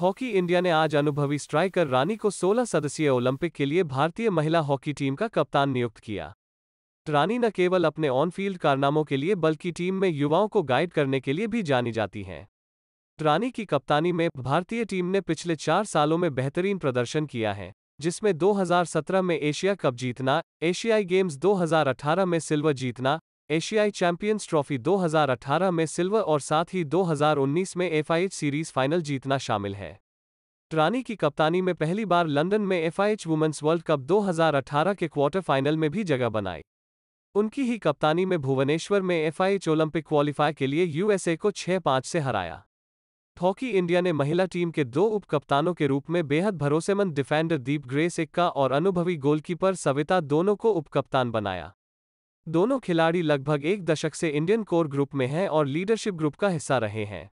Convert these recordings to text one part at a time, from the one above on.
Hockey India ने आज अनुभवी स्ट्राइकर रानी को 16 सदस्यीय ओलंपिक के लिए भारतीय महिला हॉकी टीम का कप्तान नियुक्त किया रानी न केवल अपने ऑन फील्ड कारनामों के लिए बल्कि टीम में युवाओं को गाइड करने के लिए भी जानी जाती हैं रानी की कप्तानी में भारतीय टीम ने पिछले चार सालों में बेहतरीन प्रदर्शन किया है जिसमें 2017 में एशिया कप जीतना एशियाई गेम्स 2018 में सिल्वर जीतना एशियाई चैंपियंस ट्रॉफी 2018 में सिल्वर और साथ ही 2019 में एफआईएच सीरीज फाइनल जीतना शामिल है ट्रानी की कप्तानी में पहली बार लंदन में एफआईएच वुमेंस वर्ल्ड कप 2018 के क्वार्टर फाइनल में भी जगह बनाई उनकी ही कप्तानी में भुवनेश्वर में एफआईएच ओलंपिक क्वालिफाई के लिए यूएसए को 6-5 से हराया हॉकी इंडिया ने महिला टीम के दो उप कप्तानों के रूप में बेहद भरोसेमंद डिफेंडर दीप ग्रेस इक्का और अनुभवी गोलकीपर सविता दोनों को उप कप्तान बनाया दोनों खिलाड़ी लगभग एक दशक से इंडियन कोर ग्रुप में हैं और लीडरशिप ग्रुप का हिस्सा रहे हैं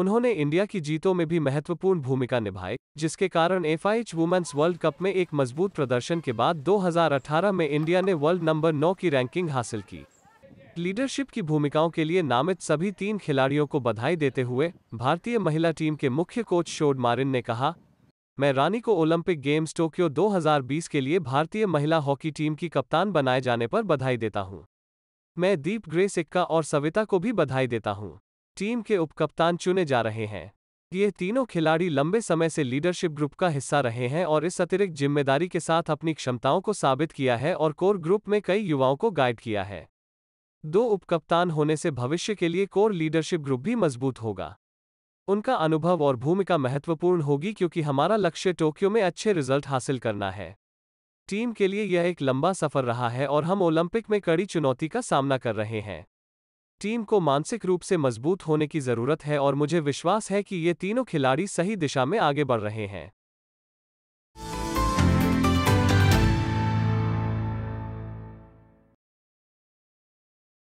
उन्होंने इंडिया की जीतों में भी महत्वपूर्ण भूमिका निभाई जिसके कारण F I women's world cup में एक मजबूत प्रदर्शन के बाद 2018 में इंडिया ने वर्ल्ड नंबर 9 की रैंकिंग हासिल की लीडरशिप की भूमिकाओं के लिए नामित सभी तीन खिलाड़ियों को बधाई देते हुए भारतीय महिला टीम के मुख्य कोच शोड मारिन ने कहा मैं रानी को ओलंपिक गेम्स टोक्यो 2020 के लिए भारतीय महिला हॉकी टीम की कप्तान बनाए जाने पर बधाई देता हूं। मैं दीप ग्रे सिक्का और सविता को भी बधाई देता हूं। टीम के उपकप्तान चुने जा रहे हैं ये तीनों खिलाड़ी लंबे समय से लीडरशिप ग्रुप का हिस्सा रहे हैं और इस अतिरिक्त जिम्मेदारी के साथ अपनी क्षमताओं को साबित किया है और कोर ग्रुप में कई युवाओं को गाइड किया है दो उपकप्तान होने से भविष्य के लिए कोर लीडरशिप ग्रुप भी मजबूत होगा उनका अनुभव और भूमिका महत्वपूर्ण होगी क्योंकि हमारा लक्ष्य टोक्यो में अच्छे रिजल्ट हासिल करना है टीम के लिए यह एक लंबा सफर रहा है और हम ओलंपिक में कड़ी चुनौती का सामना कर रहे हैं टीम को मानसिक रूप से मजबूत होने की जरूरत है और मुझे विश्वास है कि ये तीनों खिलाड़ी सही दिशा में आगे बढ़ रहे हैं